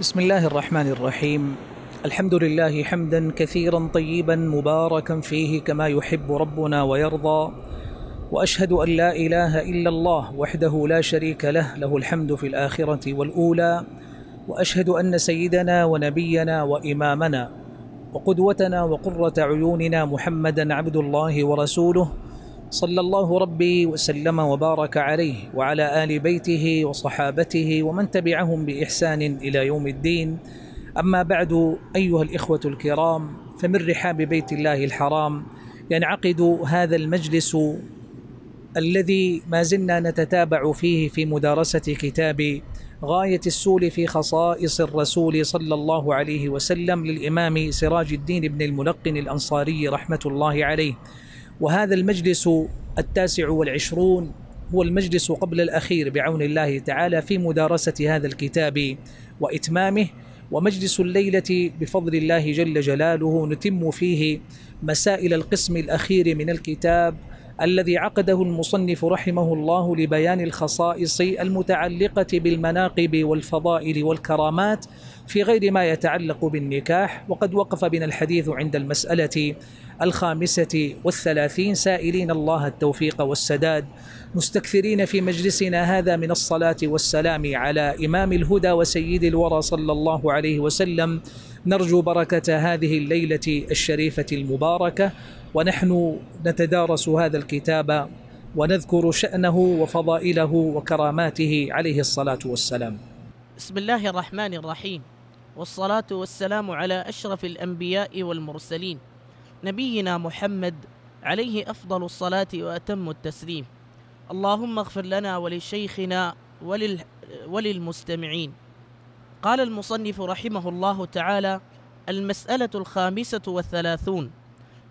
بسم الله الرحمن الرحيم الحمد لله حمدا كثيرا طيبا مباركا فيه كما يحب ربنا ويرضى واشهد ان لا اله الا الله وحده لا شريك له له الحمد في الاخره والاولى واشهد ان سيدنا ونبينا وامامنا وقدوتنا وقره عيوننا محمدا عبد الله ورسوله صلى الله ربي وسلم وبارك عليه وعلى آل بيته وصحابته ومن تبعهم بإحسان إلى يوم الدين أما بعد أيها الإخوة الكرام فمن رحاب بيت الله الحرام ينعقد هذا المجلس الذي ما زلنا نتتابع فيه في مدارسة كتاب غاية السول في خصائص الرسول صلى الله عليه وسلم للإمام سراج الدين بن الملقن الأنصاري رحمة الله عليه وهذا المجلس التاسع والعشرون هو المجلس قبل الأخير بعون الله تعالى في مدارسة هذا الكتاب وإتمامه ومجلس الليلة بفضل الله جل جلاله نتم فيه مسائل القسم الأخير من الكتاب الذي عقده المصنف رحمه الله لبيان الخصائص المتعلقة بالمناقب والفضائل والكرامات في غير ما يتعلق بالنكاح وقد وقف بنا الحديث عند المسألة الخامسة والثلاثين سائلين الله التوفيق والسداد مستكثرين في مجلسنا هذا من الصلاة والسلام على إمام الهدى وسيد الورى صلى الله عليه وسلم نرجو بركة هذه الليلة الشريفة المباركة ونحن نتدارس هذا الكتاب ونذكر شأنه وفضائله وكراماته عليه الصلاة والسلام بسم الله الرحمن الرحيم والصلاة والسلام على أشرف الأنبياء والمرسلين نبينا محمد عليه أفضل الصلاة وأتم التسليم اللهم اغفر لنا ولشيخنا ولل وللمستمعين قال المصنف رحمه الله تعالى المسألة الخامسة والثلاثون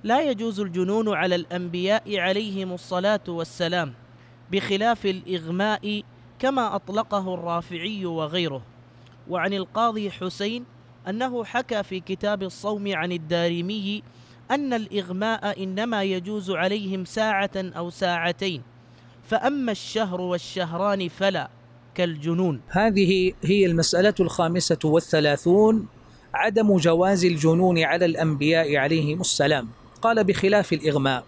لا يجوز الجنون على الأنبياء عليهم الصلاة والسلام بخلاف الإغماء كما أطلقه الرافعي وغيره وعن القاضي حسين أنه حكى في كتاب الصوم عن الدارمي أن الإغماء إنما يجوز عليهم ساعة أو ساعتين فأما الشهر والشهران فلا كالجنون هذه هي المسألة الخامسة والثلاثون عدم جواز الجنون على الأنبياء عليهم السلام قال بخلاف الإغماء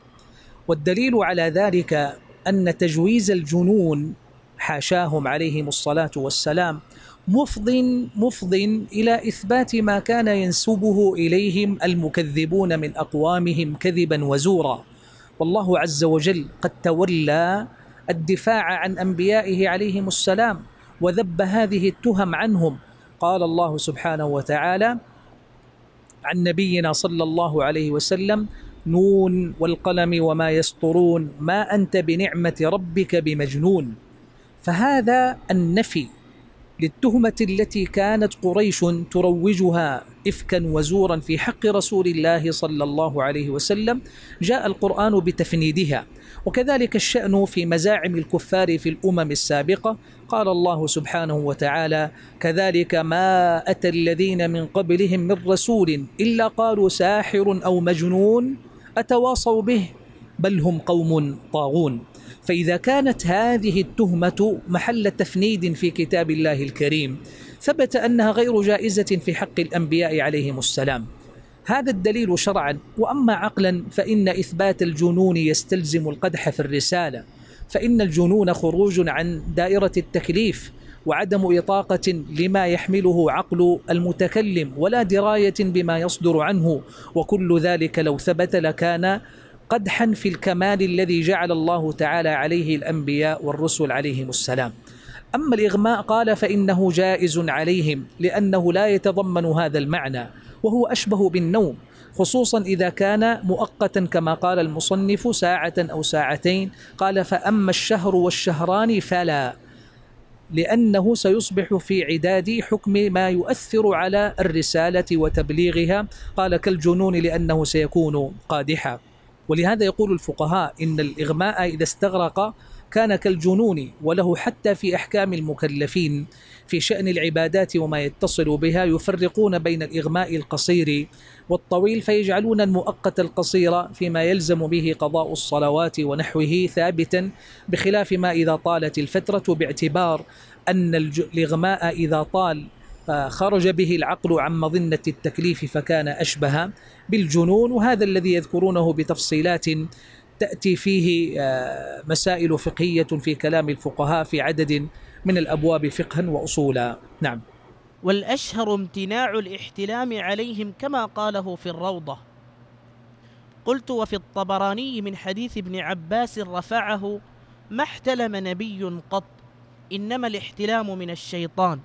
والدليل على ذلك أن تجويز الجنون حاشاهم عليهم الصلاة والسلام مفض مفض الى اثبات ما كان ينسبه اليهم المكذبون من اقوامهم كذبا وزورا والله عز وجل قد تولى الدفاع عن انبيائه عليهم السلام وذب هذه التهم عنهم قال الله سبحانه وتعالى عن نبينا صلى الله عليه وسلم نون والقلم وما يسطرون ما انت بنعمه ربك بمجنون فهذا النفي للتهمة التي كانت قريش تروجها إفكا وزورا في حق رسول الله صلى الله عليه وسلم جاء القرآن بتفنيدها وكذلك الشأن في مزاعم الكفار في الأمم السابقة قال الله سبحانه وتعالى كذلك ما أتى الذين من قبلهم من رسول إلا قالوا ساحر أو مجنون أتواصوا به بل هم قوم طاغون فإذا كانت هذه التهمة محل تفنيد في كتاب الله الكريم ثبت أنها غير جائزة في حق الأنبياء عليهم السلام هذا الدليل شرعا وأما عقلا فإن إثبات الجنون يستلزم القدح في الرسالة فإن الجنون خروج عن دائرة التكليف وعدم إطاقة لما يحمله عقل المتكلم ولا دراية بما يصدر عنه وكل ذلك لو ثبت لكان قدحا في الكمال الذي جعل الله تعالى عليه الأنبياء والرسل عليهم السلام أما الإغماء قال فإنه جائز عليهم لأنه لا يتضمن هذا المعنى وهو أشبه بالنوم خصوصا إذا كان مؤقتا كما قال المصنف ساعة أو ساعتين قال فأما الشهر والشهران فلا لأنه سيصبح في عداد حكم ما يؤثر على الرسالة وتبليغها قال كالجنون لأنه سيكون قادحا ولهذا يقول الفقهاء إن الإغماء إذا استغرق كان كالجنون وله حتى في أحكام المكلفين في شأن العبادات وما يتصل بها يفرقون بين الإغماء القصير والطويل فيجعلون المؤقت القصير فيما يلزم به قضاء الصلوات ونحوه ثابتا بخلاف ما إذا طالت الفترة باعتبار أن الإغماء إذا طال خرج به العقل عن مظنة التكليف فكان أشبه بالجنون وهذا الذي يذكرونه بتفصيلات تأتي فيه آه، مسائل فقهية في كلام الفقهاء في عدد من الأبواب فقها وأصولا نعم والأشهر امتناع الاحتلام عليهم كما قاله في الروضة قلت وفي الطبراني من حديث ابن عباس رفعه ما احتلم نبي قط إنما الاحتلام من الشيطان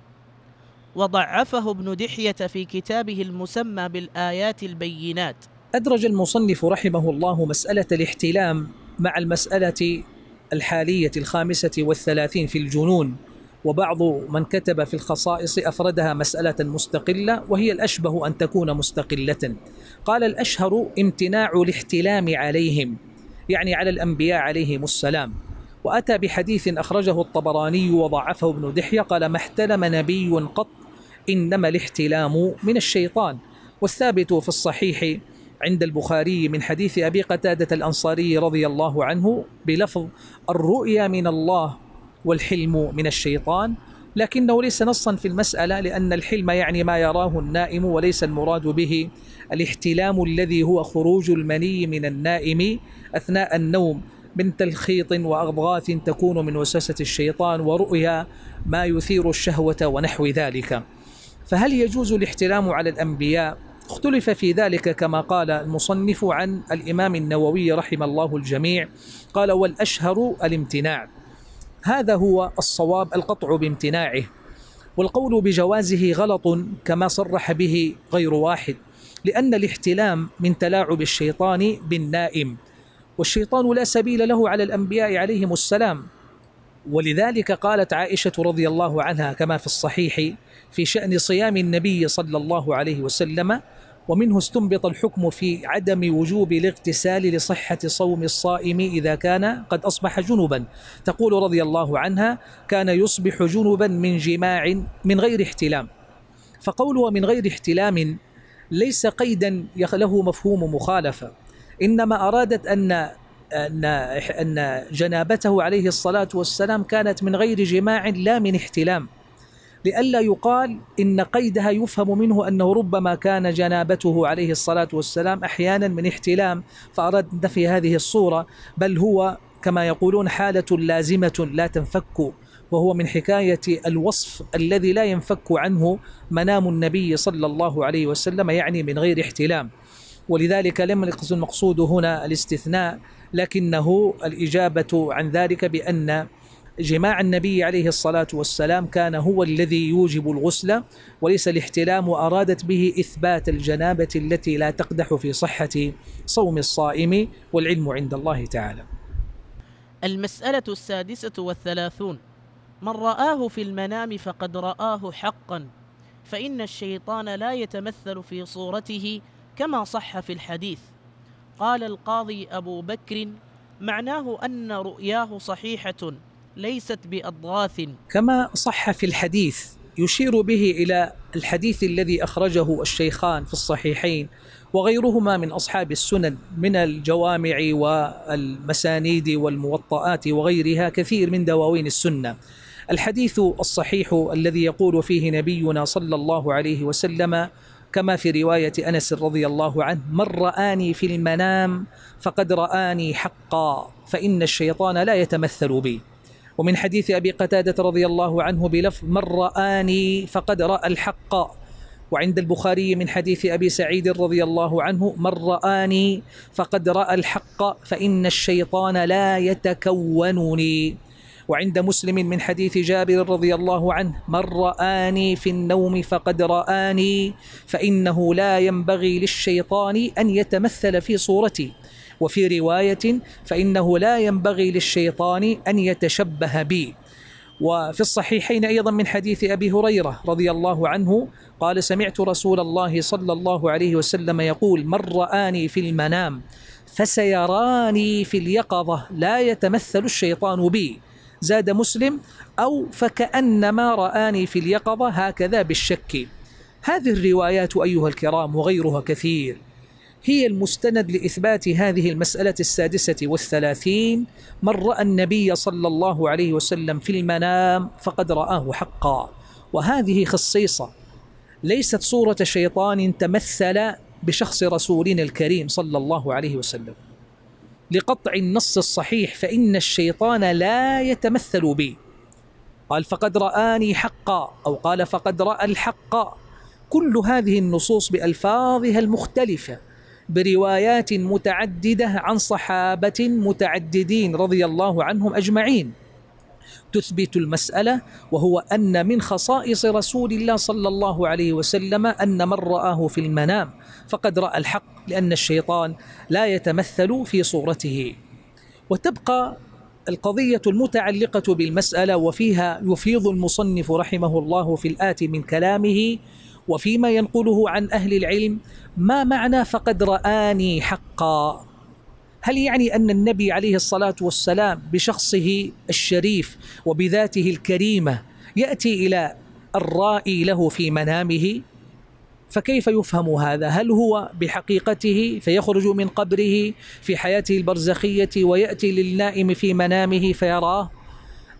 وضعفه ابن دحية في كتابه المسمى بالآيات البينات أدرج المصنف رحمه الله مسألة الاحتلام مع المسألة الحالية الخامسة والثلاثين في الجنون وبعض من كتب في الخصائص أفردها مسألة مستقلة وهي الأشبه أن تكون مستقلة قال الأشهر امتناع الاحتلام عليهم يعني على الأنبياء عليهم السلام وأتى بحديث أخرجه الطبراني وضعفه ابن دحية قال ما احتلم نبي قط إنما الاحتلام من الشيطان والثابت في الصحيح عند البخاري من حديث أبي قتادة الأنصاري رضي الله عنه بلفظ الرؤيا من الله والحلم من الشيطان لكنه ليس نصا في المسألة لأن الحلم يعني ما يراه النائم وليس المراد به الاحتلام الذي هو خروج المني من النائم أثناء النوم من تلخيط وأضغاث تكون من وسوسة الشيطان ورؤيا ما يثير الشهوة ونحو ذلك فهل يجوز الاحتلام على الأنبياء؟ اختلف في ذلك كما قال المصنف عن الإمام النووي رحم الله الجميع قال والأشهر الامتناع هذا هو الصواب القطع بامتناعه والقول بجوازه غلط كما صرح به غير واحد لأن الاحتلام من تلاعب الشيطان بالنائم والشيطان لا سبيل له على الأنبياء عليهم السلام ولذلك قالت عائشة رضي الله عنها كما في الصحيح في شأن صيام النبي صلى الله عليه وسلم ومنه استنبط الحكم في عدم وجوب الاغتسال لصحة صوم الصائم إذا كان قد أصبح جنبا تقول رضي الله عنها كان يصبح جنبا من جماع من غير احتلام فقول ومن غير احتلام ليس قيدا له مفهوم مخالفة إنما أرادت أن أن أن جنابته عليه الصلاة والسلام كانت من غير جماع لا من احتلام لئلا يقال إن قيدها يفهم منه أنه ربما كان جنابته عليه الصلاة والسلام أحيانا من احتلام فأراد نفي هذه الصورة بل هو كما يقولون حالة لازمة لا تنفك وهو من حكاية الوصف الذي لا ينفك عنه منام النبي صلى الله عليه وسلم يعني من غير احتلام ولذلك لم يقصد المقصود هنا الاستثناء لكنه الإجابة عن ذلك بأن جماع النبي عليه الصلاة والسلام كان هو الذي يوجب الغسل وليس الاحتلام وأرادت به إثبات الجنابة التي لا تقدح في صحة صوم الصائم والعلم عند الله تعالى المسألة السادسة والثلاثون من رآه في المنام فقد رآه حقا فإن الشيطان لا يتمثل في صورته كما صح في الحديث قال القاضي أبو بكر معناه أن رؤياه صحيحة ليست بأضغاث كما صح في الحديث يشير به إلى الحديث الذي أخرجه الشيخان في الصحيحين وغيرهما من أصحاب السنن من الجوامع والمسانيد والموطئات وغيرها كثير من دواوين السنة الحديث الصحيح الذي يقول فيه نبينا صلى الله عليه وسلم كما في رواية أنس رضي الله عنه من رآني في المنام فقد رآني حقا فإن الشيطان لا يتمثل بي ومن حديث أبي قتادة رضي الله عنه بلفظ من رآني فقد رأى الحق وعند البخاري من حديث أبي سعيد رضي الله عنه من رآني فقد رأى الحق فإن الشيطان لا يتكونني وعند مسلم من حديث جابر رضي الله عنه من رآني في النوم فقد رآني فإنه لا ينبغي للشيطان أن يتمثل في صورتي وفي رواية فإنه لا ينبغي للشيطان أن يتشبه بي وفي الصحيحين أيضا من حديث أبي هريرة رضي الله عنه قال سمعت رسول الله صلى الله عليه وسلم يقول من رآني في المنام فسيراني في اليقظة لا يتمثل الشيطان بي زاد مسلم أو فكأنما رآني في اليقظة هكذا بالشك هذه الروايات أيها الكرام وغيرها كثير هي المستند لإثبات هذه المسألة السادسة والثلاثين من رأى النبي صلى الله عليه وسلم في المنام فقد رآه حقا وهذه خصيصة ليست صورة شيطان تمثل بشخص رسولنا الكريم صلى الله عليه وسلم لقطع النص الصحيح فإن الشيطان لا يتمثل بي قال فقد رآني حقا أو قال فقد رأى الحق كل هذه النصوص بألفاظها المختلفة بروايات متعدده عن صحابه متعددين رضي الله عنهم اجمعين تثبت المسألة وهو أن من خصائص رسول الله صلى الله عليه وسلم أن من رآه في المنام فقد رأى الحق لأن الشيطان لا يتمثل في صورته وتبقى القضية المتعلقة بالمسألة وفيها يفيض المصنف رحمه الله في الاتي من كلامه وفيما ينقله عن أهل العلم ما معنى فقد رآني حقا هل يعني أن النبي عليه الصلاة والسلام بشخصه الشريف وبذاته الكريمة يأتي إلى الرائي له في منامه فكيف يفهم هذا؟ هل هو بحقيقته فيخرج من قبره في حياته البرزخية ويأتي للنائم في منامه فيراه؟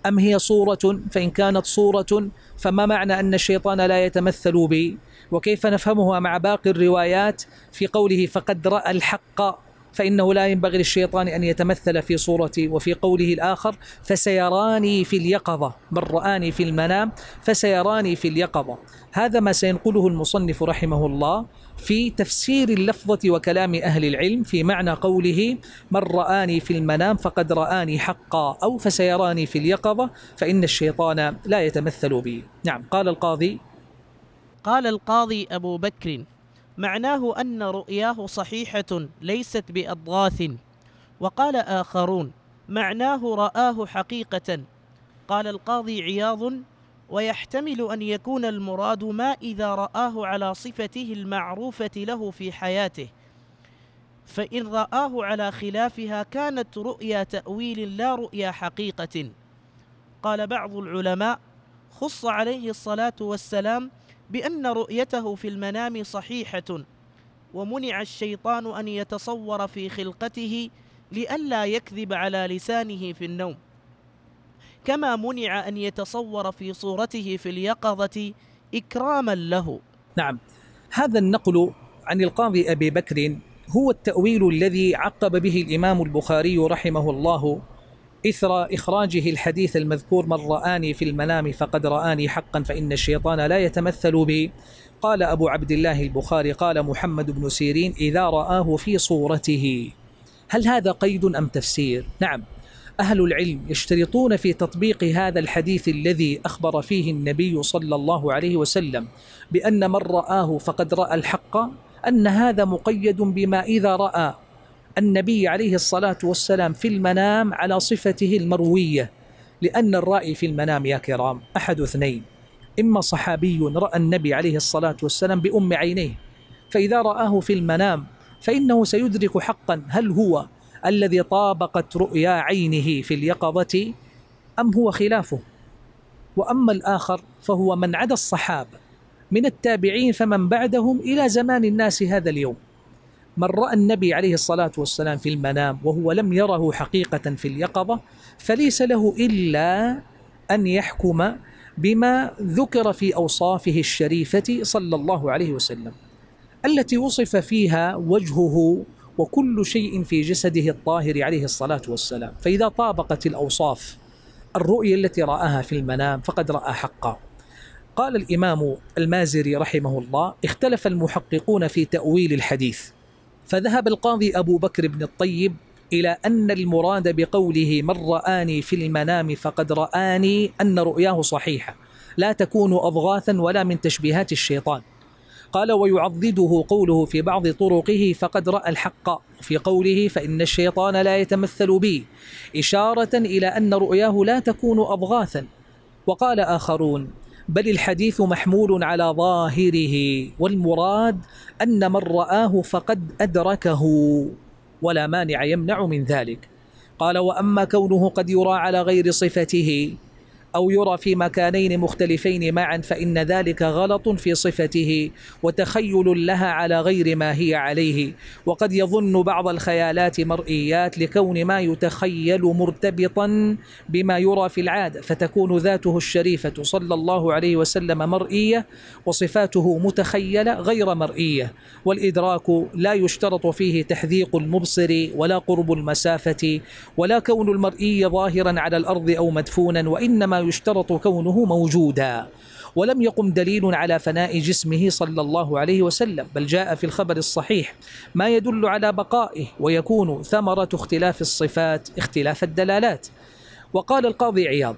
أم هي صورة فإن كانت صورة فما معنى أن الشيطان لا يتمثل بي وكيف نفهمها مع باقي الروايات في قوله فقد رأى الحق فإنه لا ينبغي للشيطان أن يتمثل في صورتي وفي قوله الآخر فسيراني في اليقظة بل رآني في المنام فسيراني في اليقظة هذا ما سينقله المصنف رحمه الله في تفسير اللفظة وكلام أهل العلم في معنى قوله من رآني في المنام فقد رآني حقا أو فسيراني في اليقظة فإن الشيطان لا يتمثل بي نعم قال القاضي قال القاضي أبو بكر معناه أن رؤياه صحيحة ليست بأضغاث وقال آخرون معناه رآه حقيقة قال القاضي عياض ويحتمل أن يكون المراد ما إذا رآه على صفته المعروفة له في حياته فإن رآه على خلافها كانت رؤيا تأويل لا رؤيا حقيقة قال بعض العلماء خص عليه الصلاة والسلام بأن رؤيته في المنام صحيحة ومنع الشيطان أن يتصور في خلقته لئلا يكذب على لسانه في النوم كما منع أن يتصور في صورته في اليقظة إكراما له نعم هذا النقل عن القاضي أبي بكر هو التأويل الذي عقب به الإمام البخاري رحمه الله إثر إخراجه الحديث المذكور من رآني في المنام فقد رآني حقا فإن الشيطان لا يتمثل بي قال أبو عبد الله البخاري قال محمد بن سيرين إذا رآه في صورته هل هذا قيد أم تفسير؟ نعم أهل العلم يشترطون في تطبيق هذا الحديث الذي أخبر فيه النبي صلى الله عليه وسلم بأن من رآه فقد رأى الحق أن هذا مقيد بما إذا رأى النبي عليه الصلاة والسلام في المنام على صفته المروية لأن الرأي في المنام يا كرام أحد اثنين إما صحابي رأى النبي عليه الصلاة والسلام بأم عينيه فإذا رآه في المنام فإنه سيدرك حقا هل هو الذي طابقت رؤيا عينه في اليقظة أم هو خلافه وأما الآخر فهو من عدا الصحابة من التابعين فمن بعدهم إلى زمان الناس هذا اليوم من رأى النبي عليه الصلاة والسلام في المنام وهو لم يره حقيقة في اليقظة فليس له إلا أن يحكم بما ذكر في أوصافه الشريفة صلى الله عليه وسلم التي وصف فيها وجهه وكل شيء في جسده الطاهر عليه الصلاة والسلام فإذا طابقت الأوصاف الرؤية التي رآها في المنام فقد رأى حقا قال الإمام المازري رحمه الله اختلف المحققون في تأويل الحديث فذهب القاضي أبو بكر بن الطيب إلى أن المراد بقوله من رآني في المنام فقد رآني أن رؤياه صحيحة لا تكون أضغاثا ولا من تشبيهات الشيطان قال ويعضده قوله في بعض طرقه فقد رأى الحق في قوله فإن الشيطان لا يتمثل بي إشارة إلى أن رؤياه لا تكون أضغاثا وقال آخرون بل الحديث محمول على ظاهره والمراد أن من رآه فقد أدركه ولا مانع يمنع من ذلك قال وأما كونه قد يرى على غير صفته أو يرى في مكانين مختلفين معا فإن ذلك غلط في صفته وتخيل لها على غير ما هي عليه وقد يظن بعض الخيالات مرئيات لكون ما يتخيل مرتبطا بما يرى في العادة فتكون ذاته الشريفة صلى الله عليه وسلم مرئية وصفاته متخيلة غير مرئية والإدراك لا يشترط فيه تحذيق المبصر ولا قرب المسافة ولا كون المرئي ظاهرا على الأرض أو مدفونا وإنما يشترط كونه موجودا ولم يقم دليل على فناء جسمه صلى الله عليه وسلم بل جاء في الخبر الصحيح ما يدل على بقائه ويكون ثمرة اختلاف الصفات اختلاف الدلالات وقال القاضي عياض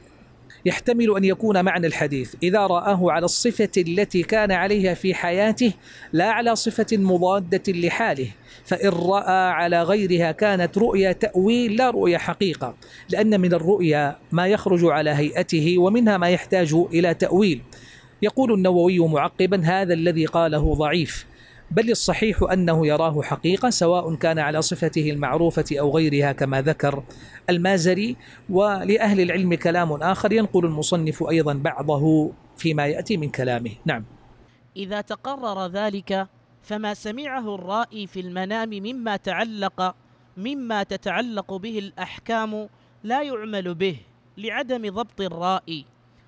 يحتمل أن يكون معنى الحديث إذا رآه على الصفة التي كان عليها في حياته لا على صفة مضادة لحاله فإن رأى على غيرها كانت رؤيا تأويل لا رؤيا حقيقة لأن من الرؤيا ما يخرج على هيئته ومنها ما يحتاج إلى تأويل يقول النووي معقبا هذا الذي قاله ضعيف بل الصحيح أنه يراه حقيقة سواء كان على صفته المعروفة أو غيرها كما ذكر المازري ولأهل العلم كلام آخر ينقل المصنف أيضا بعضه فيما يأتي من كلامه نعم إذا تقرر ذلك فما سمعه الرائي في المنام مما تعلق مما تتعلق به الأحكام لا يعمل به لعدم ضبط الرائي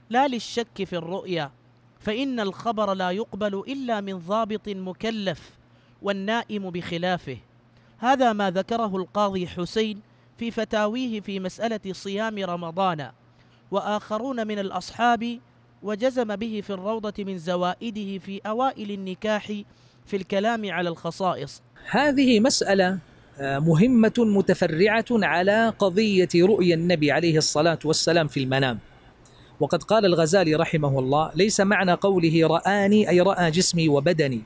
لا للشك في الرؤيا فإن الخبر لا يقبل إلا من ضابط مكلف والنائم بخلافه هذا ما ذكره القاضي حسين في فتاويه في مسألة صيام رمضان وآخرون من الأصحاب وجزم به في الروضة من زوائده في أوائل النكاح في الكلام على الخصائص هذه مسألة آه، مهمة متفرعة على قضية رؤيا النبي عليه الصلاة والسلام في المنام وقد قال الغزالي رحمه الله ليس معنى قوله رآني أي رأى جسمي وبدني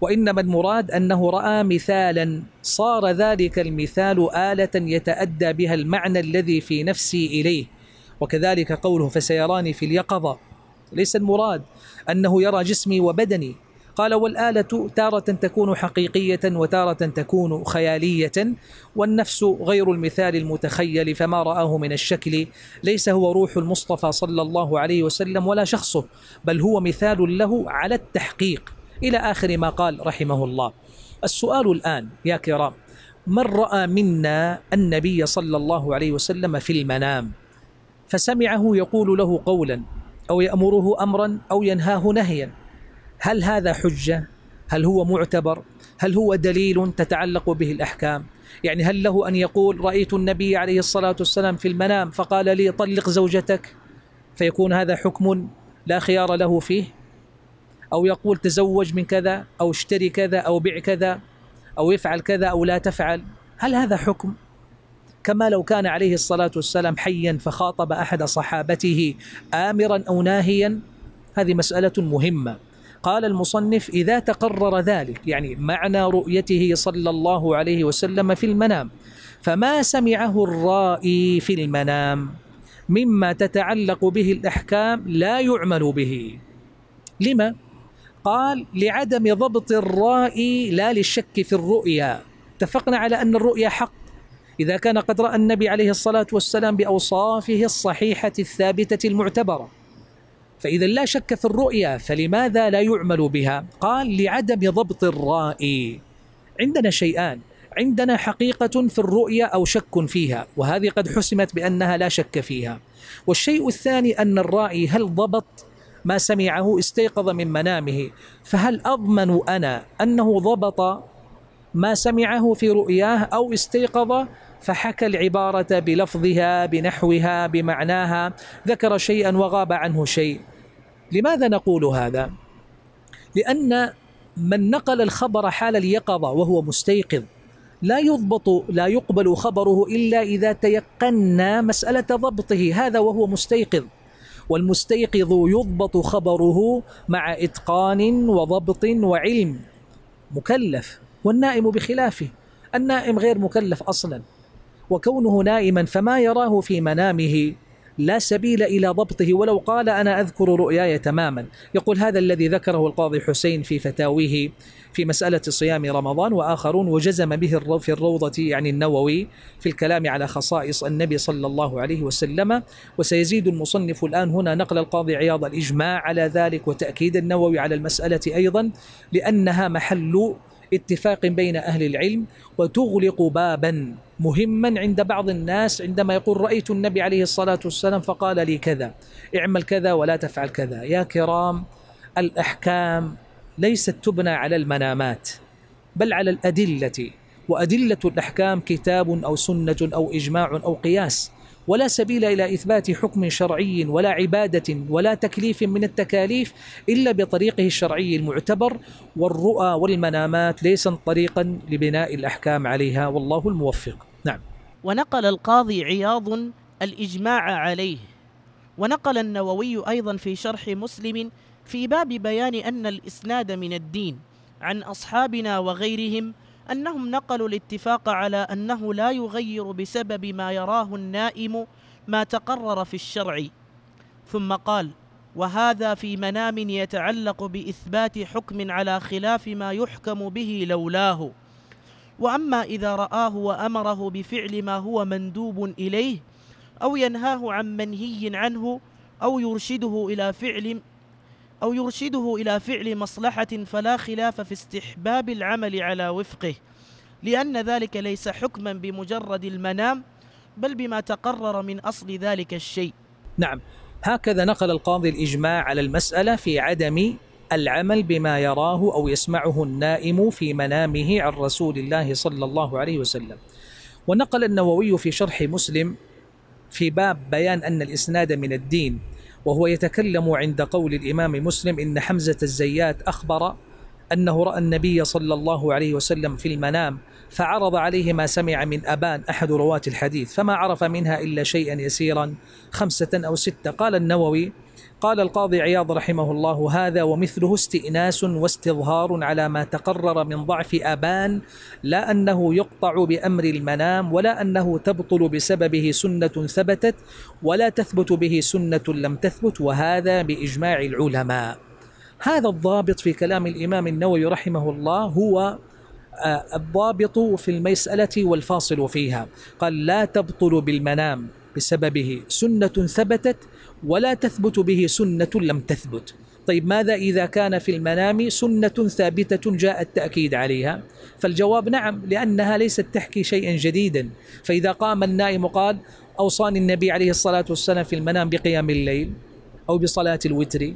وإنما المراد أنه رأى مثالا صار ذلك المثال آلة يتأدى بها المعنى الذي في نفسي إليه وكذلك قوله فسيراني في اليقظة ليس المراد أنه يرى جسمي وبدني قال والآلة تارة تكون حقيقية وتارة تكون خيالية والنفس غير المثال المتخيل فما رآه من الشكل ليس هو روح المصطفى صلى الله عليه وسلم ولا شخصه بل هو مثال له على التحقيق إلى آخر ما قال رحمه الله السؤال الآن يا كرام من رأى منا النبي صلى الله عليه وسلم في المنام فسمعه يقول له قولا أو يأمره أمرا أو ينهاه نهيا هل هذا حجه؟ هل هو معتبر؟ هل هو دليل تتعلق به الاحكام؟ يعني هل له ان يقول رايت النبي عليه الصلاه والسلام في المنام فقال لي طلق زوجتك فيكون هذا حكم لا خيار له فيه؟ او يقول تزوج من كذا او اشتري كذا او بع كذا او افعل كذا او لا تفعل، هل هذا حكم؟ كما لو كان عليه الصلاه والسلام حيا فخاطب احد صحابته امرا او ناهيا هذه مساله مهمه قال المصنف إذا تقرر ذلك يعني معنى رؤيته صلى الله عليه وسلم في المنام فما سمعه الرائي في المنام مما تتعلق به الأحكام لا يعمل به لما؟ قال لعدم ضبط الرائي لا للشك في الرؤيا اتفقنا على أن الرؤيا حق إذا كان قد رأى النبي عليه الصلاة والسلام بأوصافه الصحيحة الثابتة المعتبرة فإذا لا شك في الرؤية فلماذا لا يعمل بها؟ قال لعدم ضبط الرائي عندنا شيئان عندنا حقيقة في الرؤية أو شك فيها وهذه قد حسمت بأنها لا شك فيها والشيء الثاني أن الرائي هل ضبط ما سمعه استيقظ من منامه فهل أضمن أنا أنه ضبط ما سمعه في رؤياه أو استيقظ فحكى العبارة بلفظها بنحوها بمعناها ذكر شيئا وغاب عنه شيء لماذا نقول هذا؟ لأن من نقل الخبر حال اليقظة وهو مستيقظ لا يضبط لا يقبل خبره إلا إذا تيقنا مسألة ضبطه هذا وهو مستيقظ والمستيقظ يضبط خبره مع إتقان وضبط وعلم مكلف والنائم بخلافه النائم غير مكلف أصلا وكونه نائما فما يراه في منامه لا سبيل الى ضبطه ولو قال انا اذكر رؤياي تماما، يقول هذا الذي ذكره القاضي حسين في فتاويه في مساله صيام رمضان واخرون وجزم به في الروضه يعني النووي في الكلام على خصائص النبي صلى الله عليه وسلم، وسيزيد المصنف الان هنا نقل القاضي عياض الاجماع على ذلك وتاكيد النووي على المساله ايضا لانها محل اتفاق بين أهل العلم وتغلق بابا مهما عند بعض الناس عندما يقول رأيت النبي عليه الصلاة والسلام فقال لي كذا اعمل كذا ولا تفعل كذا يا كرام الأحكام ليست تبنى على المنامات بل على الأدلة وأدلة الأحكام كتاب أو سنة أو إجماع أو قياس ولا سبيل إلى إثبات حكم شرعي ولا عبادة ولا تكليف من التكاليف إلا بطريقه الشرعي المعتبر والرؤى والمنامات ليسا طريقا لبناء الأحكام عليها والله الموفق نعم ونقل القاضي عياض الإجماع عليه ونقل النووي أيضا في شرح مسلم في باب بيان أن الإسناد من الدين عن أصحابنا وغيرهم أنهم نقلوا الاتفاق على أنه لا يغير بسبب ما يراه النائم ما تقرر في الشرع ثم قال وهذا في منام يتعلق بإثبات حكم على خلاف ما يحكم به لولاه وأما إذا رآه وأمره بفعل ما هو مندوب إليه أو ينهاه عن منهي عنه أو يرشده إلى فعل أو يرشده إلى فعل مصلحة فلا خلاف في استحباب العمل على وفقه لأن ذلك ليس حكما بمجرد المنام بل بما تقرر من أصل ذلك الشيء نعم هكذا نقل القاضي الإجماع على المسألة في عدم العمل بما يراه أو يسمعه النائم في منامه عن رسول الله صلى الله عليه وسلم ونقل النووي في شرح مسلم في باب بيان أن الإسناد من الدين وهو يتكلم عند قول الإمام مسلم إن حمزة الزيات أخبر أنه رأى النبي صلى الله عليه وسلم في المنام فعرض عليه ما سمع من أبان أحد رواة الحديث فما عرف منها إلا شيئا يسيرا خمسة أو ستة قال النووي قال القاضي عياض رحمه الله هذا ومثله استئناس واستظهار على ما تقرر من ضعف أبان لا أنه يقطع بأمر المنام ولا أنه تبطل بسببه سنة ثبتت ولا تثبت به سنة لم تثبت وهذا بإجماع العلماء هذا الضابط في كلام الإمام النووي رحمه الله هو آه، الضابط في المسألة والفاصل فيها قال لا تبطل بالمنام بسببه سنة ثبتت ولا تثبت به سنة لم تثبت طيب ماذا إذا كان في المنام سنة ثابتة جاء التأكيد عليها فالجواب نعم لأنها ليست تحكي شيئا جديدا فإذا قام النائم قال أوصاني النبي عليه الصلاة والسلام في المنام بقيام الليل أو بصلاة الوتر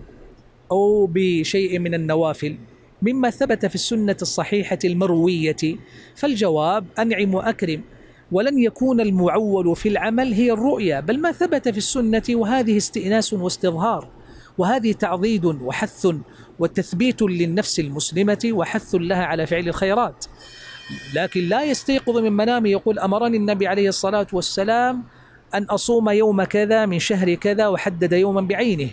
أو بشيء من النوافل مما ثبت في السنة الصحيحة المروية فالجواب أنعم وأكرم ولن يكون المعول في العمل هي الرؤيا بل ما ثبت في السنة وهذه استئناس واستظهار وهذه تعضيد وحث وتثبيت للنفس المسلمة وحث لها على فعل الخيرات لكن لا يستيقظ من منامه يقول أمرني النبي عليه الصلاة والسلام أن أصوم يوم كذا من شهر كذا وحدد يوما بعينه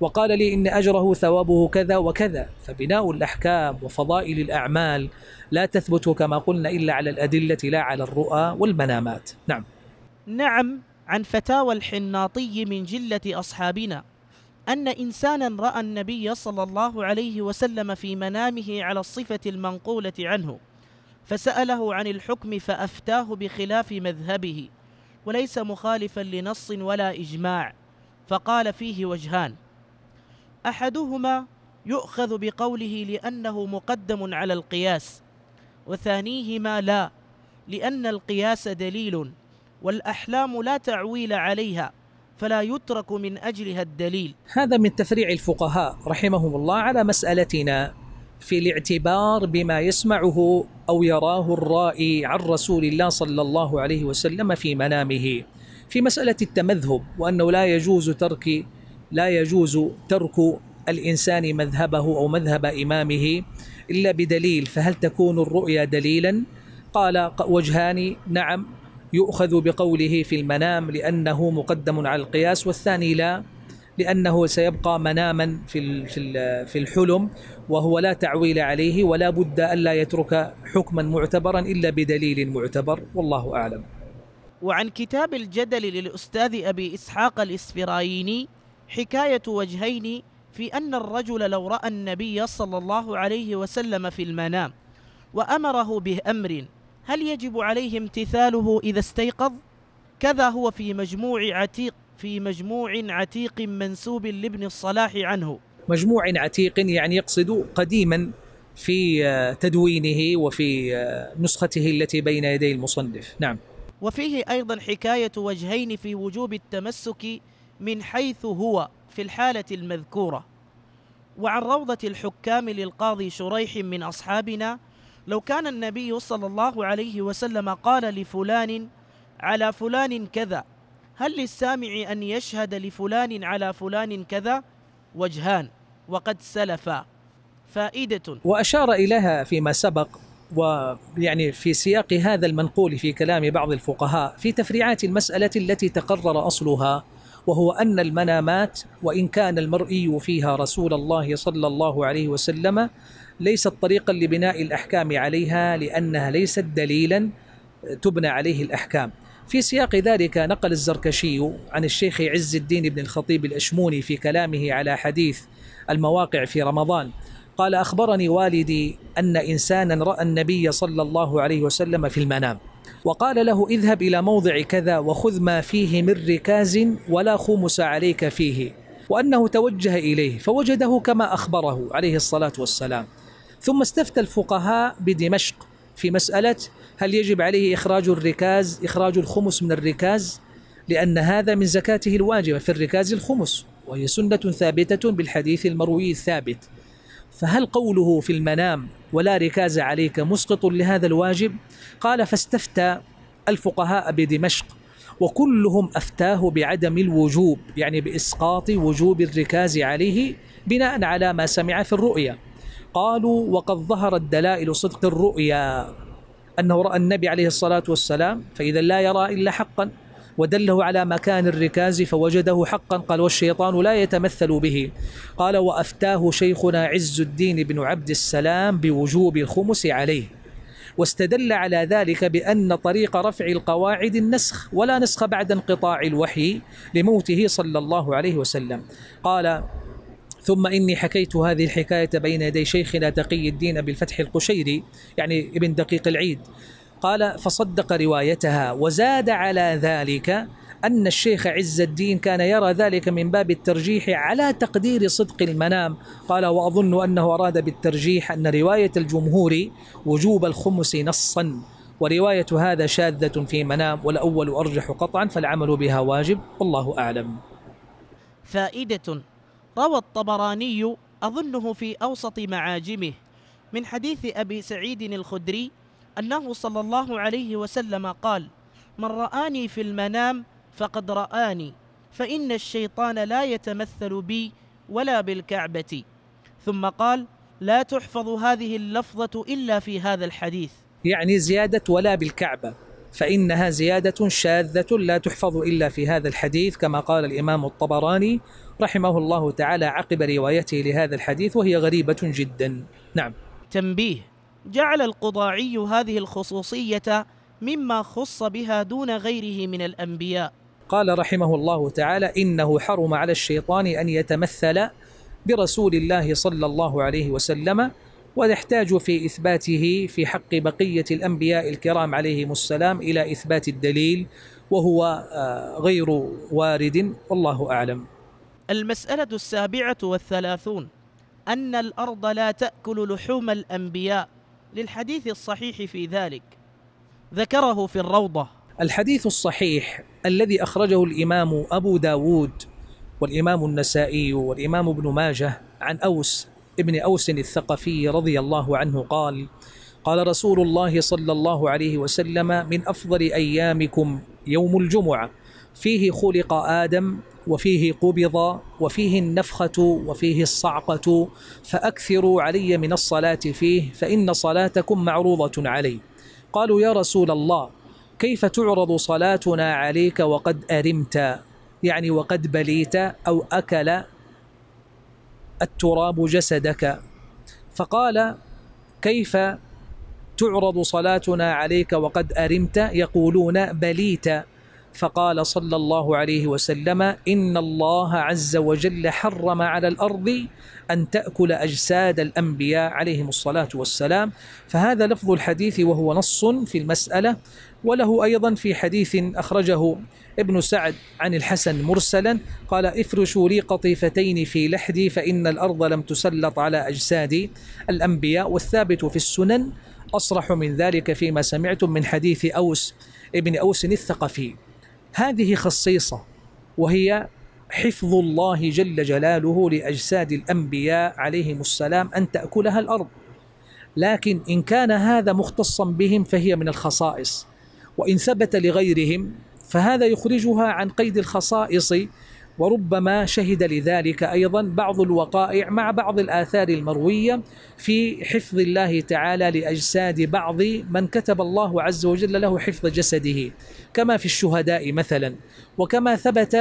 وقال لي إن أجره ثوابه كذا وكذا فبناء الأحكام وفضائل الأعمال لا تثبت كما قلنا إلا على الأدلة لا على الرؤى والمنامات نعم نعم عن فتاوى الحناطي من جلة أصحابنا أن إنسانا رأى النبي صلى الله عليه وسلم في منامه على الصفة المنقولة عنه فسأله عن الحكم فأفتاه بخلاف مذهبه وليس مخالفا لنص ولا إجماع فقال فيه وجهان أحدهما يؤخذ بقوله لأنه مقدم على القياس وثانيهما لا لأن القياس دليل والأحلام لا تعويل عليها فلا يترك من أجلها الدليل هذا من تفريع الفقهاء رحمهم الله على مسألتنا في الاعتبار بما يسمعه أو يراه الرائي عن رسول الله صلى الله عليه وسلم في منامه في مسألة التمذهب وأنه لا يجوز ترك لا يجوز ترك الإنسان مذهبه أو مذهب إمامه إلا بدليل فهل تكون الرؤيا دليلا؟ قال وجهان نعم يؤخذ بقوله في المنام لأنه مقدم على القياس والثاني لا لأنه سيبقى مناما في في الحلم وهو لا تعويل عليه ولا بد ألا يترك حكما معتبرا إلا بدليل معتبر والله أعلم وعن كتاب الجدل للأستاذ أبي إسحاق الإسفرايني حكاية وجهين في أن الرجل لو رأى النبي صلى الله عليه وسلم في المنام وأمره بأمر هل يجب عليه امتثاله إذا استيقظ؟ كذا هو في مجموع عتيق في مجموع عتيق منسوب لابن الصلاح عنه مجموع عتيق يعني يقصد قديما في تدوينه وفي نسخته التي بين يدي المصنف نعم وفيه أيضا حكاية وجهين في وجوب التمسك من حيث هو في الحالة المذكورة وعن روضة الحكام للقاضي شريح من أصحابنا لو كان النبي صلى الله عليه وسلم قال لفلان على فلان كذا هل للسامع أن يشهد لفلان على فلان كذا وجهان وقد سلفا فائدة وأشار إليها فيما سبق ويعني في سياق هذا المنقول في كلام بعض الفقهاء في تفريعات المسألة التي تقرر أصلها وهو أن المنامات وإن كان المرئي فيها رسول الله صلى الله عليه وسلم ليست طريقا لبناء الأحكام عليها لأنها ليست دليلا تبنى عليه الأحكام في سياق ذلك نقل الزركشي عن الشيخ عز الدين بن الخطيب الأشموني في كلامه على حديث المواقع في رمضان قال أخبرني والدي أن إنسانا رأى النبي صلى الله عليه وسلم في المنام وقال له اذهب إلى موضع كذا وخذ ما فيه من ركاز ولا خمس عليك فيه وأنه توجه إليه فوجده كما أخبره عليه الصلاة والسلام ثم استفتى الفقهاء بدمشق في مسألة هل يجب عليه إخراج الركاز إخراج الخمس من الركاز لأن هذا من زكاته الواجبة في الركاز الخمس وهي سنة ثابتة بالحديث المروي الثابت فهل قوله في المنام ولا ركاز عليك مسقط لهذا الواجب قال فاستفتى الفقهاء بدمشق وكلهم افتاه بعدم الوجوب يعني باسقاط وجوب الركاز عليه بناء على ما سمع في الرؤيا قالوا وقد ظهرت دلائل صدق الرؤيا انه راى النبي عليه الصلاه والسلام فاذا لا يرى الا حقا ودله على مكان الركاز فوجده حقا قال والشيطان لا يتمثل به قال وأفتاه شيخنا عز الدين بن عبد السلام بوجوب الخمس عليه واستدل على ذلك بأن طريق رفع القواعد النسخ ولا نسخ بعد انقطاع الوحي لموته صلى الله عليه وسلم قال ثم إني حكيت هذه الحكاية بين يدي شيخنا تقي الدين بالفتح القشيري يعني ابن دقيق العيد قال فصدق روايتها وزاد على ذلك أن الشيخ عز الدين كان يرى ذلك من باب الترجيح على تقدير صدق المنام قال وأظن أنه أراد بالترجيح أن رواية الجمهور وجوب الخمس نصا ورواية هذا شاذة في منام والأول أرجح قطعا فالعمل بها واجب والله أعلم فائدة روى الطبراني أظنه في أوسط معاجمه من حديث أبي سعيد الخدري أنه صلى الله عليه وسلم قال من رآني في المنام فقد رآني فإن الشيطان لا يتمثل بي ولا بالكعبة ثم قال لا تحفظ هذه اللفظة إلا في هذا الحديث يعني زيادة ولا بالكعبة فإنها زيادة شاذة لا تحفظ إلا في هذا الحديث كما قال الإمام الطبراني رحمه الله تعالى عقب روايته لهذا الحديث وهي غريبة جدا نعم تنبيه جعل القضاعي هذه الخصوصية مما خص بها دون غيره من الأنبياء قال رحمه الله تعالى إنه حرم على الشيطان أن يتمثل برسول الله صلى الله عليه وسلم ونحتاج في إثباته في حق بقية الأنبياء الكرام عليهم السلام إلى إثبات الدليل وهو آه، غير وارد والله أعلم المسألة السابعة والثلاثون أن الأرض لا تأكل لحوم الأنبياء للحديث الصحيح في ذلك ذكره في الروضة الحديث الصحيح الذي أخرجه الإمام أبو داود والإمام النسائي والإمام ابن ماجه عن أوس ابن أوس الثقفي رضي الله عنه قال قال رسول الله صلى الله عليه وسلم من أفضل أيامكم يوم الجمعة فيه خلق آدم وفيه قبض وفيه النفخة وفيه الصعقة فأكثروا علي من الصلاة فيه فإن صلاتكم معروضة علي قالوا يا رسول الله كيف تعرض صلاتنا عليك وقد أرمت يعني وقد بليت أو أكل التراب جسدك فقال كيف تعرض صلاتنا عليك وقد أرمت يقولون بليت فقال صلى الله عليه وسلم إن الله عز وجل حرم على الأرض أن تأكل أجساد الأنبياء عليهم الصلاة والسلام فهذا لفظ الحديث وهو نص في المسألة وله أيضا في حديث أخرجه ابن سعد عن الحسن مرسلا قال افرشوا لي قطيفتين في لحدي فإن الأرض لم تسلط على أجساد الأنبياء والثابت في السنن أصرح من ذلك فيما سمعتم من حديث أوس ابن أوس الثقفي هذه خصيصة وهي حفظ الله جل جلاله لأجساد الأنبياء عليهم السلام أن تأكلها الأرض لكن إن كان هذا مختصا بهم فهي من الخصائص وإن ثبت لغيرهم فهذا يخرجها عن قيد الخصائص وربما شهد لذلك ايضا بعض الوقائع مع بعض الاثار المرويه في حفظ الله تعالى لاجساد بعض من كتب الله عز وجل له حفظ جسده كما في الشهداء مثلا وكما ثبت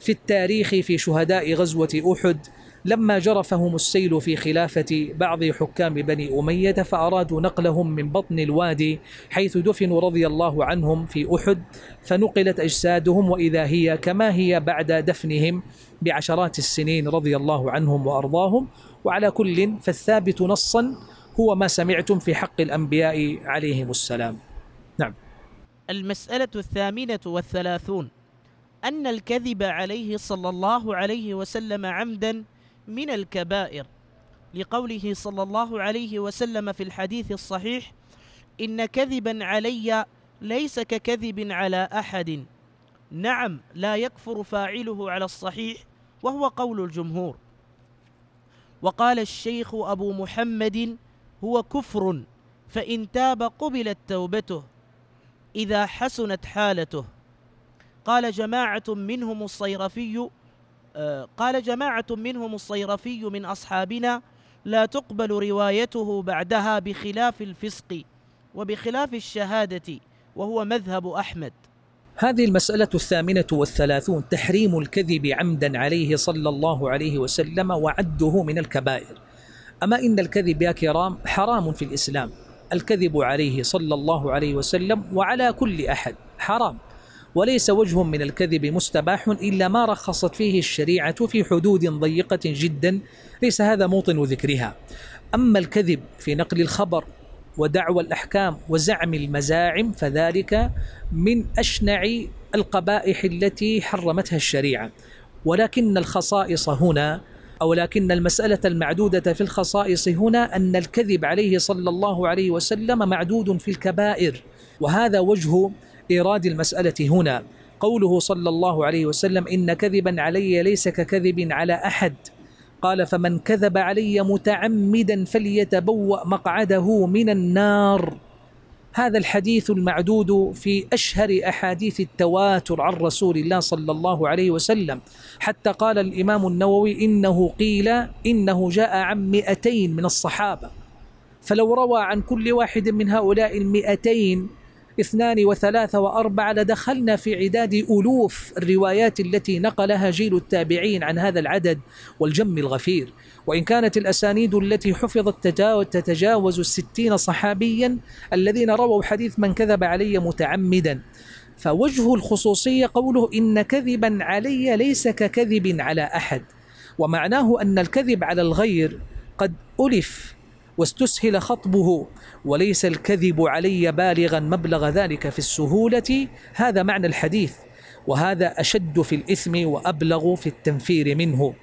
في التاريخ في شهداء غزوه احد لما جرفهم السيل في خلافة بعض حكام بني أمية فأرادوا نقلهم من بطن الوادي حيث دفنوا رضي الله عنهم في أحد فنقلت أجسادهم وإذا هي كما هي بعد دفنهم بعشرات السنين رضي الله عنهم وأرضاهم وعلى كل فالثابت نصا هو ما سمعتم في حق الأنبياء عليهم السلام نعم المسألة الثامنة والثلاثون أن الكذب عليه صلى الله عليه وسلم عمدا من الكبائر لقوله صلى الله عليه وسلم في الحديث الصحيح إن كذبا علي ليس ككذب على أحد نعم لا يكفر فاعله على الصحيح وهو قول الجمهور وقال الشيخ أبو محمد هو كفر فإن تاب قبلت توبته إذا حسنت حالته قال جماعة منهم الصيرفي آه، قال جماعة منهم الصيرفي من أصحابنا لا تقبل روايته بعدها بخلاف الفسق وبخلاف الشهادة وهو مذهب أحمد هذه المسألة الثامنة والثلاثون تحريم الكذب عمدا عليه صلى الله عليه وسلم وعده من الكبائر أما إن الكذب يا كرام حرام في الإسلام الكذب عليه صلى الله عليه وسلم وعلى كل أحد حرام وليس وجه من الكذب مستباح إلا ما رخصت فيه الشريعة في حدود ضيقة جدا ليس هذا موطن ذكرها أما الكذب في نقل الخبر ودعوى الأحكام وزعم المزاعم فذلك من أشنع القبائح التي حرمتها الشريعة ولكن الخصائص هنا أو لكن المسألة المعدودة في الخصائص هنا أن الكذب عليه صلى الله عليه وسلم معدود في الكبائر وهذا وجه إيراد المسألة هنا قوله صلى الله عليه وسلم إن كذبا علي ليس ككذب على أحد قال فمن كذب علي متعمدا فليتبوأ مقعده من النار هذا الحديث المعدود في أشهر أحاديث التواتر عن رسول الله صلى الله عليه وسلم حتى قال الإمام النووي إنه قيل إنه جاء عن مئتين من الصحابة فلو روى عن كل واحد من هؤلاء المئتين اثنان وثلاثة وأربعة لدخلنا في عداد ألوف الروايات التي نقلها جيل التابعين عن هذا العدد والجم الغفير وإن كانت الأسانيد التي حفظت تتجاوز الستين صحابيا الذين رووا حديث من كذب علي متعمدا فوجه الخصوصية قوله إن كذبا علي ليس ككذب على أحد ومعناه أن الكذب على الغير قد ألف واستسهل خطبه وليس الكذب علي بالغا مبلغ ذلك في السهولة هذا معنى الحديث وهذا أشد في الإثم وأبلغ في التنفير منه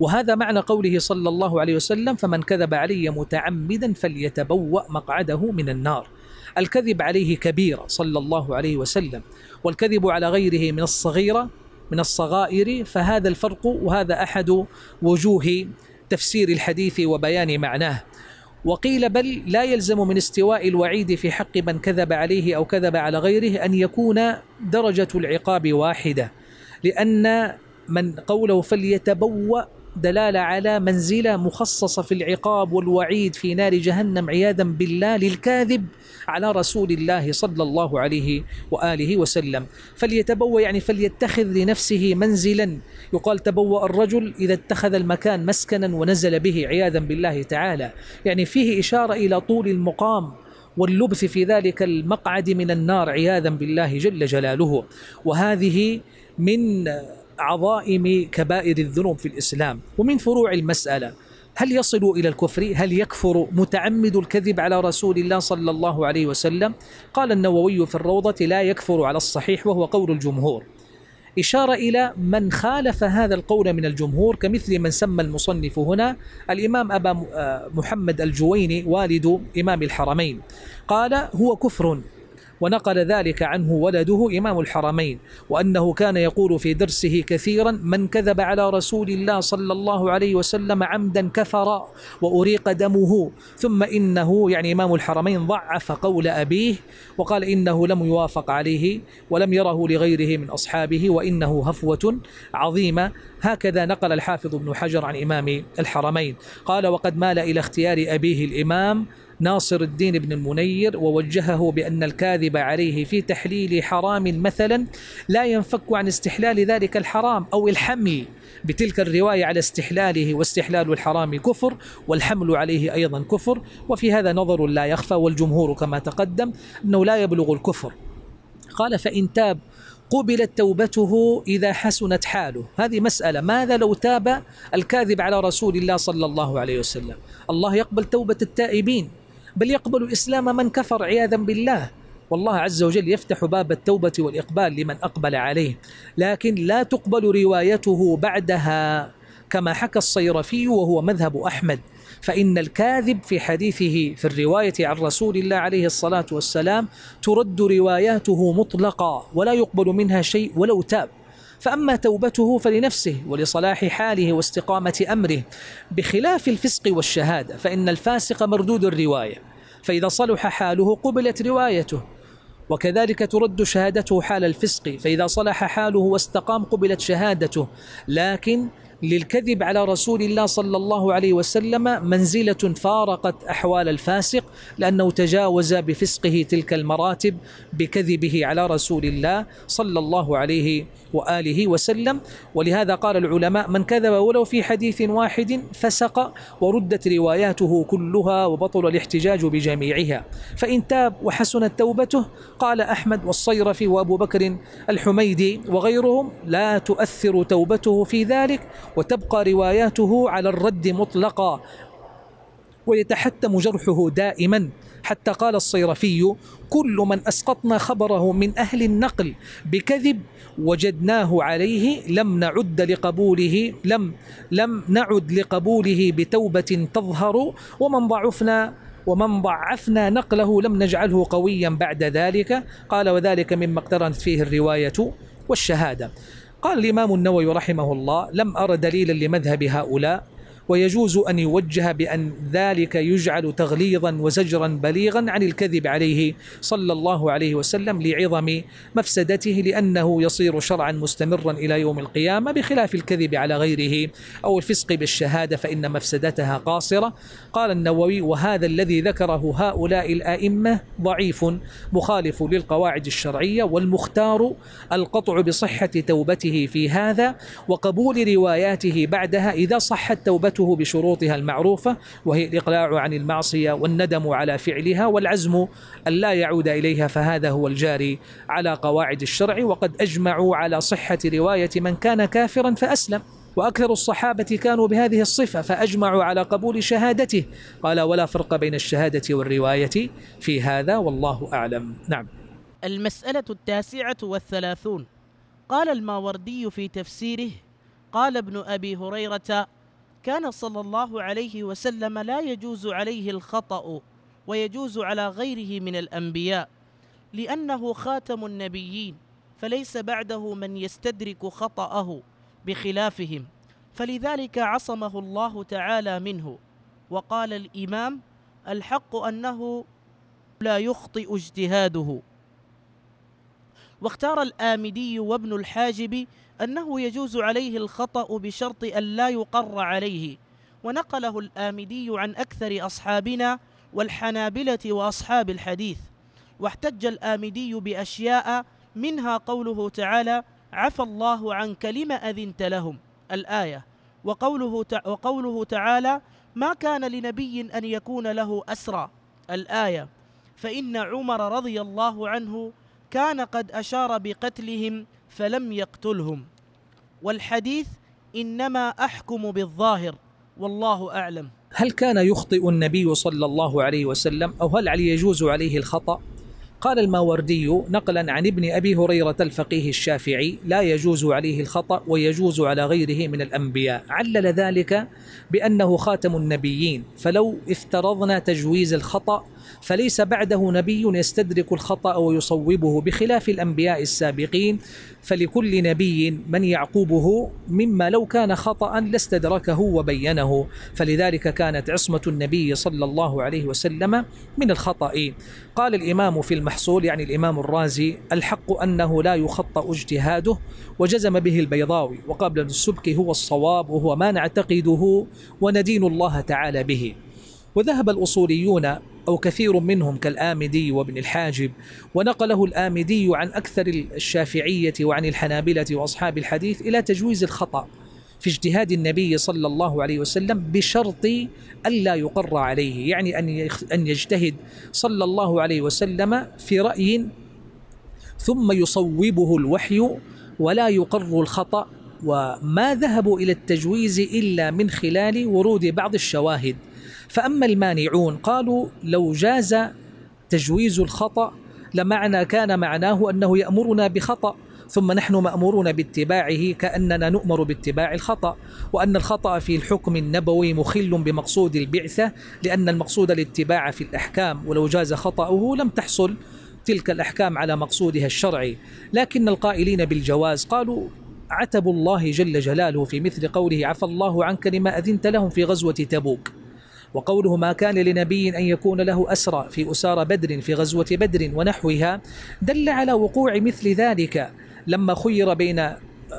وهذا معنى قوله صلى الله عليه وسلم فمن كذب علي متعمدا فليتبوأ مقعده من النار الكذب عليه كبيرة صلى الله عليه وسلم والكذب على غيره من الصغيرة من الصغائر فهذا الفرق وهذا أحد وجوه تفسير الحديث وبيان معناه وقيل بل لا يلزم من استواء الوعيد في حق من كذب عليه او كذب على غيره ان يكون درجه العقاب واحده لان من قوله فليتبوأ دلاله على منزله مخصصه في العقاب والوعيد في نار جهنم عياذا بالله للكاذب على رسول الله صلى الله عليه واله وسلم فليتبوى يعني فليتخذ لنفسه منزلا يقال تبوأ الرجل اذا اتخذ المكان مسكنا ونزل به عياذا بالله تعالى يعني فيه اشاره الى طول المقام واللبث في ذلك المقعد من النار عياذا بالله جل جلاله وهذه من عظائم كبائر الذنوب في الإسلام ومن فروع المسألة هل يصل إلى الكفر؟ هل يكفر متعمد الكذب على رسول الله صلى الله عليه وسلم؟ قال النووي في الروضة لا يكفر على الصحيح وهو قول الجمهور إشارة إلى من خالف هذا القول من الجمهور كمثل من سمى المصنف هنا الإمام أبا آه، محمد الجويني والد إمام الحرمين قال هو كفر ونقل ذلك عنه ولده إمام الحرمين وأنه كان يقول في درسه كثيرا من كذب على رسول الله صلى الله عليه وسلم عمدا كفر وأريق دمه ثم إنه يعني إمام الحرمين ضعف قول أبيه وقال إنه لم يوافق عليه ولم يره لغيره من أصحابه وإنه هفوة عظيمة هكذا نقل الحافظ ابن حجر عن إمام الحرمين قال وقد مال إلى اختيار أبيه الإمام ناصر الدين بن المنير ووجهه بأن الكاذب عليه في تحليل حرام مثلا لا ينفك عن استحلال ذلك الحرام أو الحمل بتلك الرواية على استحلاله واستحلال الحرام كفر والحمل عليه أيضا كفر وفي هذا نظر لا يخفى والجمهور كما تقدم أنه لا يبلغ الكفر قال فإن تاب قبلت توبته إذا حسنت حاله هذه مسألة ماذا لو تاب الكاذب على رسول الله صلى الله عليه وسلم الله يقبل توبة التائبين بل يقبل إسلام من كفر عياذا بالله والله عز وجل يفتح باب التوبة والإقبال لمن أقبل عليه لكن لا تقبل روايته بعدها كما حكى الصيرفي وهو مذهب أحمد فإن الكاذب في حديثه في الرواية عن رسول الله عليه الصلاة والسلام ترد رواياته مطلقا ولا يقبل منها شيء ولو تاب فأما توبته فلنفسه ولصلاح حاله واستقامة أمره بخلاف الفسق والشهادة فإن الفاسق مردود الرواية فإذا صلح حاله قبلت روايته وكذلك ترد شهادته حال الفسق فإذا صلح حاله واستقام قبلت شهادته لكن للكذب على رسول الله صلى الله عليه وسلم منزلة فارقت أحوال الفاسق لأنه تجاوز بفسقه تلك المراتب بكذبه على رسول الله صلى الله عليه وسلم وآله وسلم ولهذا قال العلماء من كذب ولو في حديث واحد فسق وردت رواياته كلها وبطل الاحتجاج بجميعها فإن تاب وحسنت توبته قال أحمد والصيرفي وأبو بكر الحميدي وغيرهم لا تؤثر توبته في ذلك وتبقى رواياته على الرد مطلقا ويتحتم جرحه دائما حتى قال الصيرفي كل من اسقطنا خبره من اهل النقل بكذب وجدناه عليه لم نعد لقبوله لم لم نعد لقبوله بتوبه تظهر ومن ضعفنا ومن ضعفنا نقله لم نجعله قويا بعد ذلك قال وذلك مما اقترنت فيه الروايه والشهاده قال الامام النووي رحمه الله لم ار دليلا لمذهب هؤلاء ويجوز أن يوجه بأن ذلك يجعل تغليظا وزجرا بليغا عن الكذب عليه صلى الله عليه وسلم لعظم مفسدته لأنه يصير شرعا مستمرا إلى يوم القيامة بخلاف الكذب على غيره أو الفسق بالشهادة فإن مفسدتها قاصرة قال النووي وهذا الذي ذكره هؤلاء الآئمة ضعيف مخالف للقواعد الشرعية والمختار القطع بصحة توبته في هذا وقبول رواياته بعدها إذا صحت توبته ومعصيته بشروطها المعروفة وهي الإقلاع عن المعصية والندم على فعلها والعزم أن لا يعود إليها فهذا هو الجاري على قواعد الشرع وقد أجمعوا على صحة رواية من كان كافرا فأسلم وأكثر الصحابة كانوا بهذه الصفة فأجمعوا على قبول شهادته قال ولا فرق بين الشهادة والرواية في هذا والله أعلم نعم المسألة التاسعة والثلاثون قال الماوردي في تفسيره قال ابن أبي هريرة كان صلى الله عليه وسلم لا يجوز عليه الخطأ ويجوز على غيره من الأنبياء لأنه خاتم النبيين فليس بعده من يستدرك خطأه بخلافهم فلذلك عصمه الله تعالى منه وقال الإمام الحق أنه لا يخطئ اجتهاده واختار الآمدي وابن الحاجب أنه يجوز عليه الخطأ بشرط أن لا يقر عليه ونقله الآمدي عن أكثر أصحابنا والحنابلة وأصحاب الحديث واحتج الآمدي بأشياء منها قوله تعالى عفى الله عنك لما أذنت لهم الآية وقوله, وقوله تعالى ما كان لنبي أن يكون له أسرى الآية فإن عمر رضي الله عنه كان قد أشار بقتلهم فلم يقتلهم والحديث إنما أحكم بالظاهر والله أعلم هل كان يخطئ النبي صلى الله عليه وسلم أو هل علي يجوز عليه الخطأ؟ قال الماوردي نقلا عن ابن أبي هريرة الفقيه الشافعي لا يجوز عليه الخطأ ويجوز على غيره من الأنبياء علل ذلك بأنه خاتم النبيين فلو افترضنا تجويز الخطأ فليس بعده نبي يستدرك الخطأ ويصوبه بخلاف الأنبياء السابقين فلكل نبي من يعقوبه مما لو كان خطأ لاستدركه وبينه فلذلك كانت عصمة النبي صلى الله عليه وسلم من الخطأ قال الإمام في المحصول يعني الإمام الرازي الحق أنه لا يخطأ اجتهاده وجزم به البيضاوي وقبل السبك هو الصواب وهو ما نعتقده وندين الله تعالى به وذهب الأصوليون أو كثير منهم كالآمدي وابن الحاجب ونقله الآمدي عن أكثر الشافعية وعن الحنابلة وأصحاب الحديث إلى تجويز الخطأ في اجتهاد النبي صلى الله عليه وسلم بشرط ألا يقر عليه يعني أن أن يجتهد صلى الله عليه وسلم في رأي ثم يصوبه الوحي ولا يقر الخطأ وما ذهبوا إلى التجويز إلا من خلال ورود بعض الشواهد فأما المانعون قالوا لو جاز تجويز الخطأ لمعنى كان معناه أنه يأمرنا بخطأ ثم نحن مأمورون باتباعه كأننا نؤمر باتباع الخطأ وأن الخطأ في الحكم النبوي مخل بمقصود البعثة لأن المقصود الاتباع في الأحكام ولو جاز خطأه لم تحصل تلك الأحكام على مقصودها الشرعي لكن القائلين بالجواز قالوا عتب الله جل جلاله في مثل قوله عفى الله عنك لما أذنت لهم في غزوة تبوك وقوله ما كان لنبي أن يكون له أسرى في أسار بدر في غزوة بدر ونحوها دل على وقوع مثل ذلك لما خير بين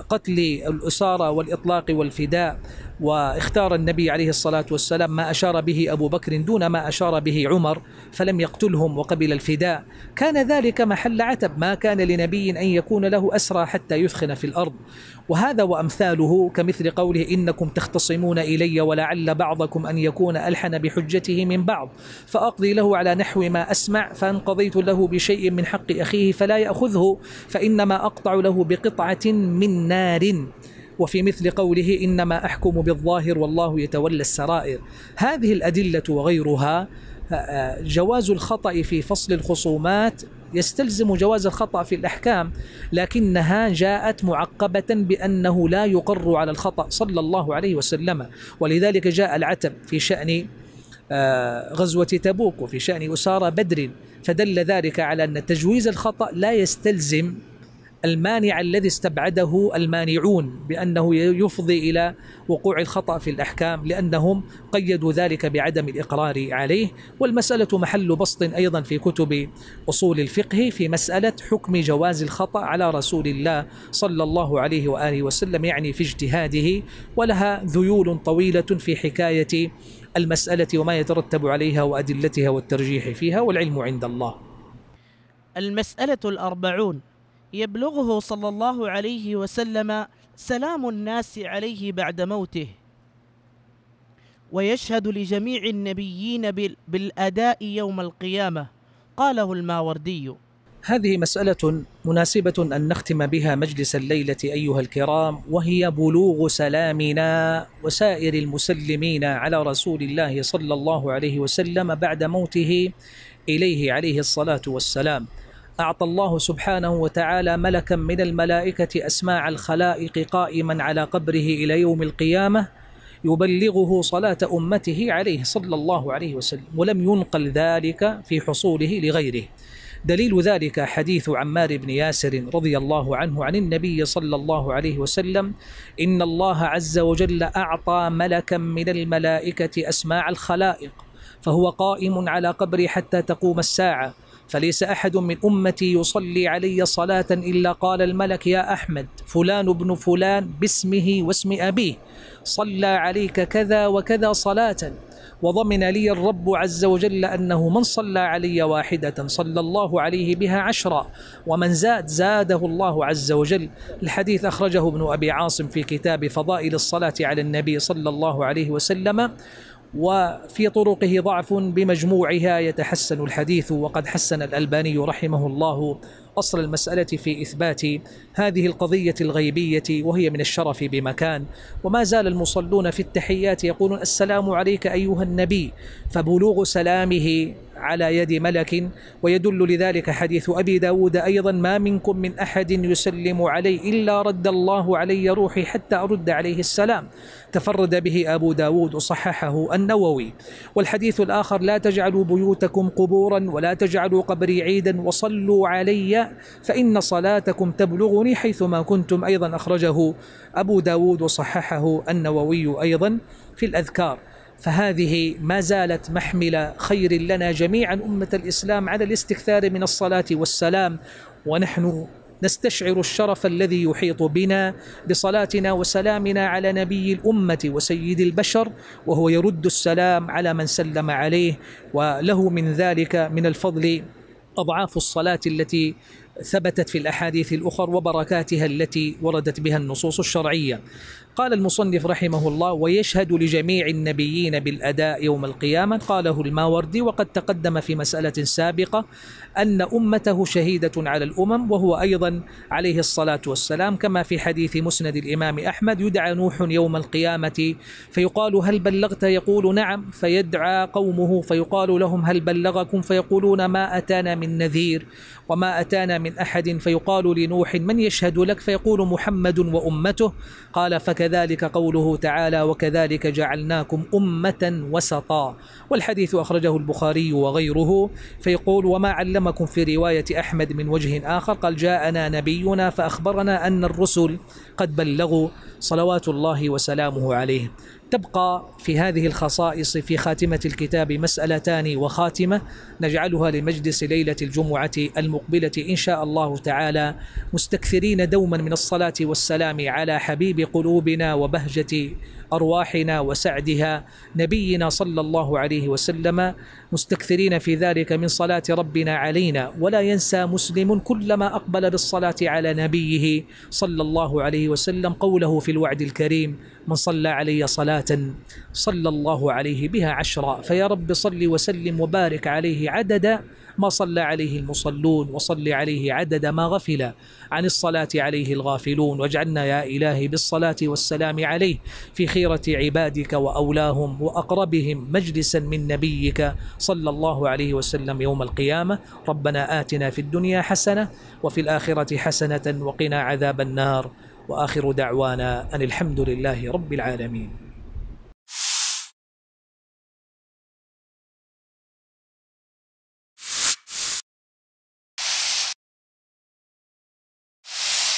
قتل الأسارة والإطلاق والفداء واختار النبي عليه الصلاة والسلام ما أشار به أبو بكر دون ما أشار به عمر فلم يقتلهم وقبل الفداء كان ذلك محل عتب ما كان لنبي أن يكون له أسرى حتى يثخن في الأرض وهذا وأمثاله كمثل قوله إنكم تختصمون إلي ولعل بعضكم أن يكون ألحن بحجته من بعض فأقضي له على نحو ما أسمع فإن قضيت له بشيء من حق أخيه فلا يأخذه فإنما أقطع له بقطعة من نار وفي مثل قوله إنما أحكم بالظاهر والله يتولى السرائر هذه الأدلة وغيرها آه، آه، جواز الخطأ في فصل الخصومات يستلزم جواز الخطأ في الأحكام لكنها جاءت معقبة بأنه لا يقر على الخطأ صلى الله عليه وسلم ولذلك جاء العتب في شأن آه، غزوة تبوك وفي شأن أسارة بدر فدل ذلك على أن تجويز الخطأ لا يستلزم المانع الذي استبعده المانعون بانه يفضي الى وقوع الخطا في الاحكام لانهم قيدوا ذلك بعدم الاقرار عليه والمساله محل بسط ايضا في كتب اصول الفقه في مساله حكم جواز الخطا على رسول الله صلى الله عليه واله وسلم يعني في اجتهاده ولها ذيول طويله في حكايه المساله وما يترتب عليها وادلتها والترجيح فيها والعلم عند الله. المساله الاربعون يبلغه صلى الله عليه وسلم سلام الناس عليه بعد موته ويشهد لجميع النبيين بالأداء يوم القيامة قاله الماوردي هذه مسألة مناسبة أن نختم بها مجلس الليلة أيها الكرام وهي بلوغ سلامنا وسائر المسلمين على رسول الله صلى الله عليه وسلم بعد موته إليه عليه الصلاة والسلام أعطى الله سبحانه وتعالى ملكا من الملائكة أسماع الخلائق قائما على قبره إلى يوم القيامة يبلغه صلاة أمته عليه صلى الله عليه وسلم ولم ينقل ذلك في حصوله لغيره دليل ذلك حديث عمار بن ياسر رضي الله عنه عن النبي صلى الله عليه وسلم إن الله عز وجل أعطى ملكا من الملائكة أسماع الخلائق فهو قائم على قبري حتى تقوم الساعة فليس أحد من أمتي يصلي علي صلاة إلا قال الملك يا أحمد فلان ابن فلان باسمه واسم أبيه صلى عليك كذا وكذا صلاة وضمن لي الرب عز وجل أنه من صلى علي واحدة صلى الله عليه بها عشرا ومن زاد زاده الله عز وجل الحديث أخرجه ابن أبي عاصم في كتاب فضائل الصلاة على النبي صلى الله عليه وسلم وفي طرقه ضعف بمجموعها يتحسن الحديث وقد حسن الألباني رحمه الله أصل المسألة في إثبات هذه القضية الغيبية وهي من الشرف بمكان وما زال المصلون في التحيات يقولون السلام عليك أيها النبي فبلوغ سلامه على يد ملك ويدل لذلك حديث أبي داود أيضا ما منكم من أحد يسلم علي إلا رد الله علي روحي حتى أرد عليه السلام تفرد به أبو داود وصححه النووي والحديث الآخر لا تجعلوا بيوتكم قبورا ولا تجعلوا قبري عيدا وصلوا علي فإن صلاتكم تبلغني حيثما كنتم أيضا أخرجه أبو داود وصححه النووي أيضا في الأذكار فهذه ما زالت محمل خير لنا جميعا أمة الإسلام على الاستكثار من الصلاة والسلام ونحن نستشعر الشرف الذي يحيط بنا بصلاتنا وسلامنا على نبي الأمة وسيد البشر وهو يرد السلام على من سلم عليه وله من ذلك من الفضل أضعاف الصلاة التي ثبتت في الأحاديث الأخر وبركاتها التي وردت بها النصوص الشرعية قال المصنف رحمه الله ويشهد لجميع النبيين بالأداء يوم القيامة قاله الماوردي وقد تقدم في مسألة سابقة أن أمته شهيدة على الأمم وهو أيضا عليه الصلاة والسلام كما في حديث مسند الإمام أحمد يدعى نوح يوم القيامة فيقال هل بلغت يقول نعم فيدعى قومه فيقال لهم هل بلغكم فيقولون ما أتانا من نذير وما أتانا من أحد فيقال لنوح من يشهد لك فيقول محمد وأمته قال فكذلك كذلك قوله تعالى وكذلك جعلناكم أمة وسطا والحديث أخرجه البخاري وغيره فيقول وما علمكم في رواية أحمد من وجه آخر قال جاءنا نبينا فأخبرنا أن الرسل قد بلغوا صلوات الله وسلامه عليه تبقى في هذه الخصائص في خاتمة الكتاب مسألتان وخاتمة نجعلها لمجلس ليلة الجمعة المقبلة إن شاء الله تعالى مستكثرين دوما من الصلاة والسلام على حبيب قلوبنا وبهجة أرواحنا وسعدها نبينا صلى الله عليه وسلم مستكثرين في ذلك من صلاة ربنا علينا ولا ينسى مسلم كلما أقبل بالصلاة على نبيه صلى الله عليه وسلم قوله في الوعد الكريم من صلى علي صلاة صلى الله عليه بها عشرا فيا رب صل وسلم وبارك عليه عدد ما صلى عليه المصلون وصل عليه عدد ما غفل عن الصلاة عليه الغافلون واجعلنا يا إلهي بالصلاة والسلام عليه في خيرة عبادك وأولاهم وأقربهم مجلسا من نبيك صلى الله عليه وسلم يوم القيامة ربنا آتنا في الدنيا حسنة وفي الآخرة حسنة وقنا عذاب النار وآخر دعوانا أن الحمد لله رب العالمين